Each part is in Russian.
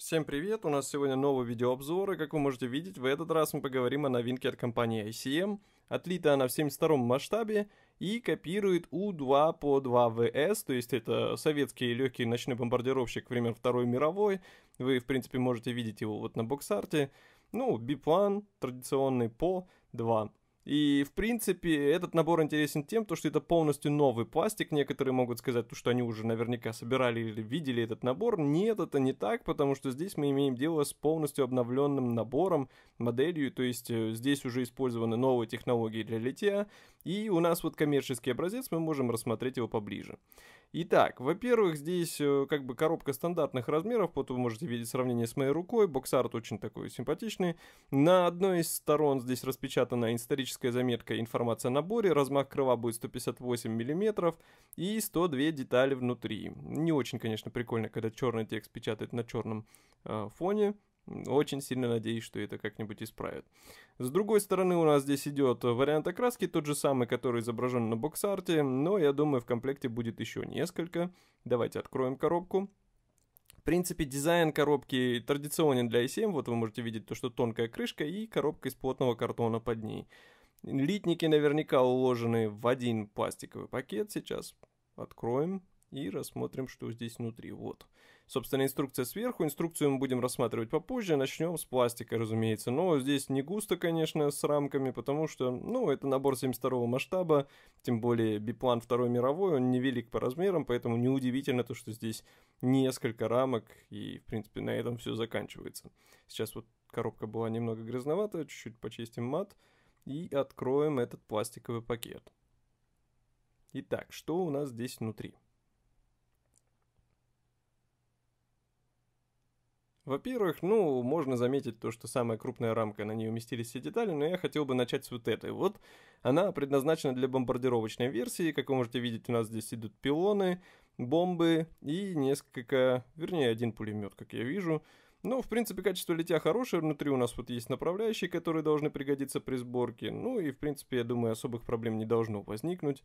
Всем привет! У нас сегодня новый видеообзор, и как вы можете видеть, в этот раз мы поговорим о новинке от компании ICM. Отлита она в 72 м масштабе и копирует У-2 по 2ВС, то есть это советский легкий ночной бомбардировщик времен Второй мировой. Вы, в принципе, можете видеть его вот на боксарте. Ну, биплан, традиционный по 2. И, в принципе, этот набор интересен тем, то, что это полностью новый пластик. Некоторые могут сказать, то что они уже наверняка собирали или видели этот набор. Нет, это не так, потому что здесь мы имеем дело с полностью обновленным набором, моделью. То есть э, здесь уже использованы новые технологии для литья, и у нас вот коммерческий образец, мы можем рассмотреть его поближе. Итак, во-первых, здесь э, как бы коробка стандартных размеров, вот вы можете видеть сравнение с моей рукой, боксарт очень такой симпатичный. На одной из сторон здесь распечатана историческая заметка «Информация о наборе», размах крыла будет 158 мм и 102 детали внутри. Не очень, конечно, прикольно, когда черный текст печатает на черном э, фоне, очень сильно надеюсь, что это как-нибудь исправят. С другой стороны, у нас здесь идет вариант окраски, тот же самый, который изображен на боксарте, но я думаю, в комплекте будет еще несколько. Давайте откроем коробку. В принципе, дизайн коробки традиционен для i7. Вот вы можете видеть то, что тонкая крышка и коробка из плотного картона под ней. Литники наверняка уложены в один пластиковый пакет сейчас. Откроем и рассмотрим, что здесь внутри. Вот. Собственно, инструкция сверху. Инструкцию мы будем рассматривать попозже. Начнем с пластика, разумеется. Но здесь не густо, конечно, с рамками, потому что, ну, это набор 72 масштаба. Тем более, биплан Второй мировой, он невелик по размерам, поэтому неудивительно то, что здесь несколько рамок, и, в принципе, на этом все заканчивается. Сейчас вот коробка была немного грязноватая, чуть-чуть почистим мат и откроем этот пластиковый пакет. Итак, что у нас здесь внутри? Во-первых, ну, можно заметить то, что самая крупная рамка, на ней уместились все детали, но я хотел бы начать с вот этой. Вот она предназначена для бомбардировочной версии, как вы можете видеть, у нас здесь идут пилоны, бомбы и несколько, вернее, один пулемет, как я вижу. Ну, в принципе, качество литья хорошее, внутри у нас вот есть направляющие, которые должны пригодиться при сборке. Ну и, в принципе, я думаю, особых проблем не должно возникнуть.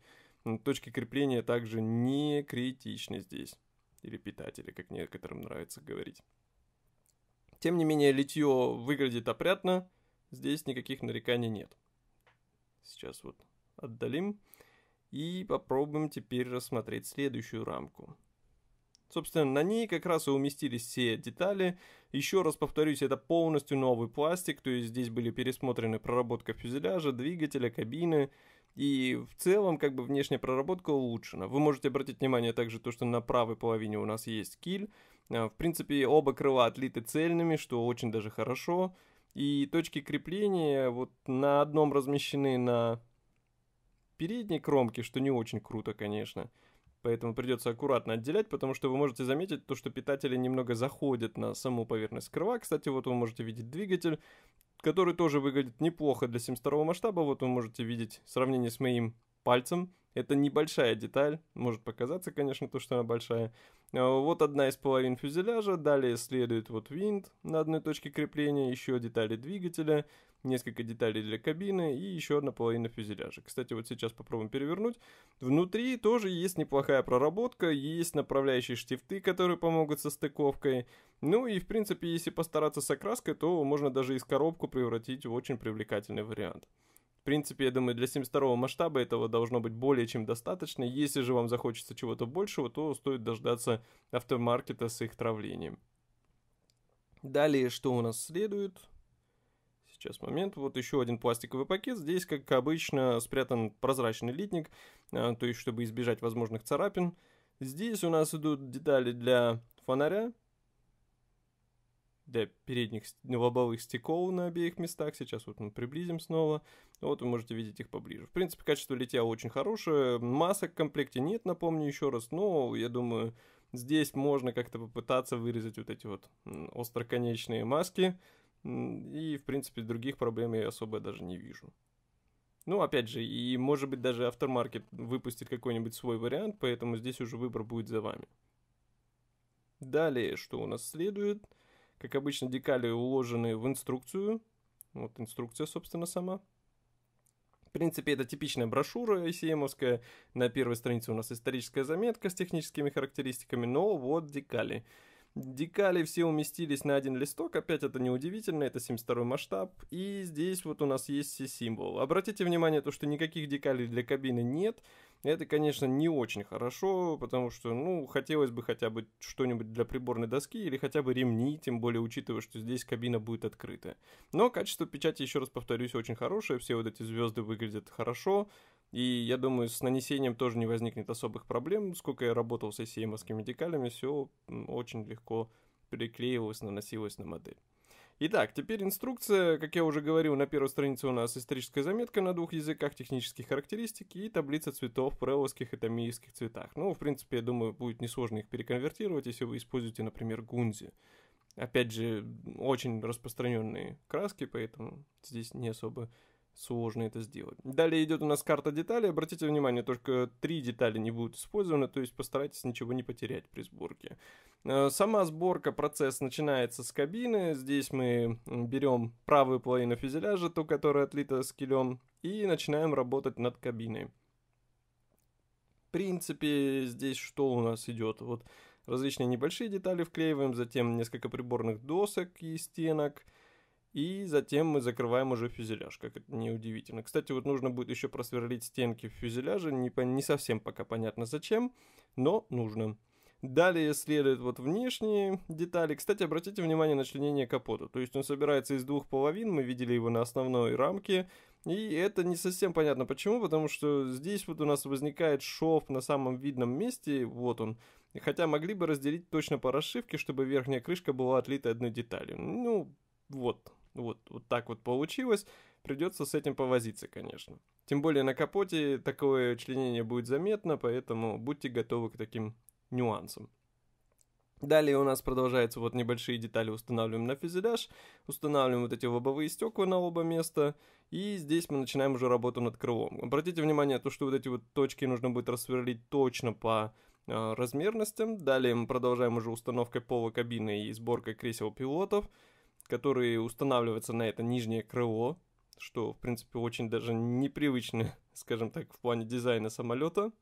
Точки крепления также не критичны здесь. Или питатели, как некоторым нравится говорить. Тем не менее, литье выглядит опрятно, здесь никаких нареканий нет. Сейчас вот отдалим и попробуем теперь рассмотреть следующую рамку. Собственно, на ней как раз и уместились все детали. Еще раз повторюсь, это полностью новый пластик, то есть здесь были пересмотрены проработка фюзеляжа, двигателя, кабины, и в целом, как бы, внешняя проработка улучшена. Вы можете обратить внимание также то, что на правой половине у нас есть киль. А, в принципе, оба крыла отлиты цельными, что очень даже хорошо. И точки крепления вот на одном размещены на передней кромке, что не очень круто, конечно. Поэтому придется аккуратно отделять, потому что вы можете заметить то, что питатели немного заходят на саму поверхность крыла. Кстати, вот вы можете видеть двигатель который тоже выглядит неплохо для 72 масштаба. Вот вы можете видеть сравнение с моим пальцем. Это небольшая деталь, может показаться, конечно, то, что она большая. Э, вот одна из половин фюзеляжа, далее следует вот винт на одной точке крепления, еще детали двигателя, несколько деталей для кабины и еще одна половина фюзеляжа. Кстати, вот сейчас попробуем перевернуть. Внутри тоже есть неплохая проработка, есть направляющие штифты, которые помогут со стыковкой. Ну и, в принципе, если постараться с окраской, то можно даже из коробку превратить в очень привлекательный вариант принципе, я думаю, для 72 масштаба этого должно быть более чем достаточно. Если же вам захочется чего-то большего, то стоит дождаться автомаркета с их травлением. Далее, что у нас следует? Сейчас момент. Вот еще один пластиковый пакет. Здесь, как обычно, спрятан прозрачный литник, а, то есть, чтобы избежать возможных царапин. Здесь у нас идут детали для фонаря, для передних ну, лобовых стекол на обеих местах. Сейчас вот мы приблизим снова. Вот вы можете видеть их поближе. В принципе, качество литья очень хорошее. Масок в комплекте нет, напомню еще раз. Но я думаю, здесь можно как-то попытаться вырезать вот эти вот остроконечные маски. И, в принципе, других проблем я особо даже не вижу. Ну, опять же, и может быть даже автормаркет выпустит какой-нибудь свой вариант, поэтому здесь уже выбор будет за вами. Далее, что у нас следует? как обычно, декали уложены в инструкцию. Вот инструкция, собственно, сама. В принципе, это типичная брошюра ICM-овская. На первой странице у нас историческая заметка с техническими характеристиками, но вот декали. Декали все уместились на один листок, опять это неудивительно, это 72 масштаб. И здесь вот у нас есть все символы. Обратите внимание, то, что никаких декалей для кабины нет. Это, конечно, не очень хорошо, потому что, ну, хотелось бы хотя бы что-нибудь для приборной доски или хотя бы ремни, тем более учитывая, что здесь кабина будет открытая. Но качество печати, еще раз повторюсь, очень хорошее, все вот эти звезды выглядят хорошо. И я думаю, с нанесением тоже не возникнет особых проблем. Сколько я работал с ACMS медикалями, все очень легко приклеивалось, наносилось на модель. Итак, теперь инструкция, как я уже говорил, на первой странице у нас историческая заметка на двух языках, технические характеристики и таблица цветов в преловских и томиевских цветах. Ну, в принципе, я думаю, будет несложно их переконвертировать, если вы используете, например, гунзи. Опять же, очень распространенные краски, поэтому здесь не особо сложно это сделать. Далее идет у нас карта деталей. Обратите внимание, только три детали не будут использованы, то есть постарайтесь ничего не потерять при сборке. Э, сама сборка, процесс начинается с кабины. Здесь мы берем правую половину фюзеляжа, ту, которая отлита скелем, и начинаем работать над кабиной. В принципе, здесь что у нас идет? Вот различные небольшие детали вклеиваем, затем несколько приборных досок и стенок – и затем мы закрываем уже фюзеляж, как это неудивительно. Кстати, вот нужно будет еще просверлить стенки фюзеляжа, не, по, не совсем пока понятно зачем, но нужно. Далее следуют вот внешние детали. Кстати, обратите внимание на членение капота. То есть он собирается из двух половин, мы видели его на основной рамке. И это не совсем понятно почему, потому что здесь вот у нас возникает шов на самом видном месте, вот он. Хотя могли бы разделить точно по расшивке, чтобы верхняя крышка была отлита одной деталью. Ну, вот, вот, вот так вот получилось. Придется с этим повозиться, конечно. Тем более на капоте такое членение будет заметно, поэтому будьте готовы к таким нюансам. Далее у нас продолжается вот небольшие детали устанавливаем на фюзеляж, устанавливаем вот эти лобовые стекла на оба места, и здесь мы начинаем уже работу над крылом. Обратите внимание, то, что вот эти вот точки нужно будет рассверлить точно по э, размерностям. Далее мы продолжаем уже установкой пола кабины и сборкой кресел пилотов которые устанавливаются на это нижнее крыло, что, в принципе, очень даже непривычно, скажем так, в плане дизайна самолета.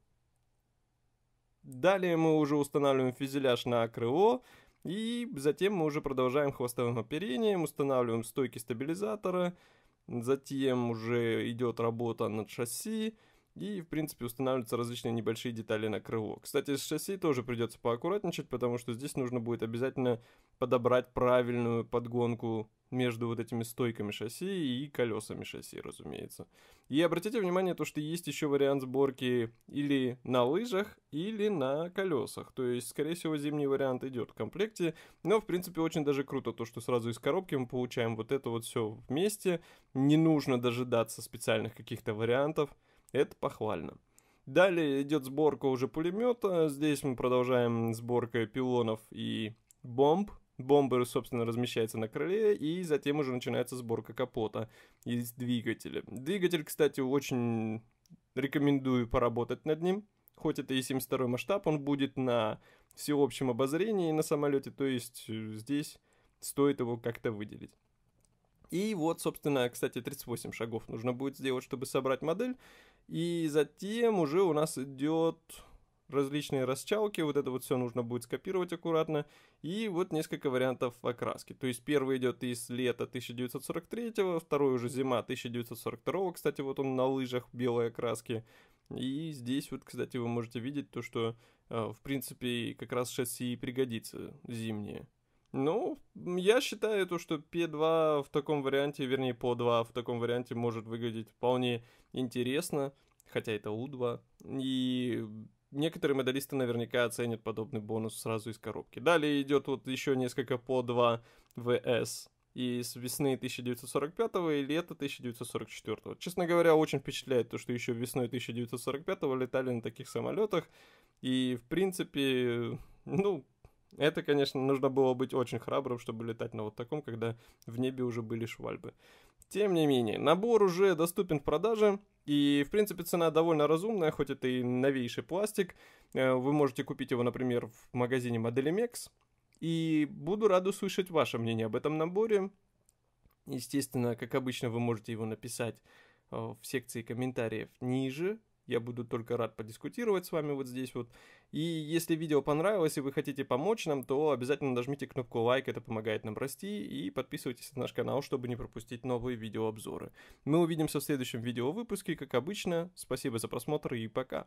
Далее мы уже устанавливаем фюзеляж на крыло, и затем мы уже продолжаем хвостовым оперением, устанавливаем стойки стабилизатора, затем уже идет работа над шасси, и, в принципе, устанавливаются различные небольшие детали на крыло. Кстати, с шасси тоже придется поаккуратничать, потому что здесь нужно будет обязательно подобрать правильную подгонку между вот этими стойками шасси и колесами шасси, разумеется. И обратите внимание, то, что есть еще вариант сборки или на лыжах, или на колесах. То есть, скорее всего, зимний вариант идет в комплекте. Но, в принципе, очень даже круто то, что сразу из коробки мы получаем вот это вот все вместе. Не нужно дожидаться специальных каких-то вариантов. Это похвально. Далее идет сборка уже пулемета. Здесь мы продолжаем сборка пилонов и бомб. Бомбы, собственно, размещается на крыле, и затем уже начинается сборка капота из двигателя. Двигатель, кстати, очень рекомендую поработать над ним. Хоть это и 72 масштаб, он будет на всеобщем обозрении на самолете, то есть э, здесь стоит его как-то выделить. И вот, собственно, кстати, 38 шагов нужно будет сделать, чтобы собрать модель. И затем уже у нас идет различные расчалки, вот это вот все нужно будет скопировать аккуратно, и вот несколько вариантов окраски. То есть первый идет из лета 1943, второй уже зима 1942, кстати, вот он на лыжах белой окраски, и здесь вот, кстати, вы можете видеть то, что, э, в принципе, как раз шасси пригодится зимнее. Ну, я считаю то, что P2 в таком варианте, вернее, по 2 в таком варианте может выглядеть вполне интересно, хотя это U2. И некоторые медалисты наверняка оценят подобный бонус сразу из коробки. Далее идет вот еще несколько по 2 VS и с весны 1945 и лета 1944. Честно говоря, очень впечатляет то, что еще весной 1945 летали на таких самолетах. И, в принципе, ну, это, конечно, нужно было быть очень храбрым, чтобы летать на вот таком, когда в небе уже были швальбы. Тем не менее, набор уже доступен в продаже, и, в принципе, цена довольно разумная, хоть это и новейший пластик. Э, вы можете купить его, например, в магазине Modellimex, и буду рад услышать ваше мнение об этом наборе. Естественно, как обычно, вы можете его написать э, в секции комментариев ниже я буду только рад подискутировать с вами вот здесь вот. И если видео понравилось и вы хотите помочь нам, то обязательно нажмите кнопку лайк, это помогает нам расти. И подписывайтесь на наш канал, чтобы не пропустить новые видеообзоры. Мы увидимся в следующем видео выпуске, как обычно. Спасибо за просмотр и пока.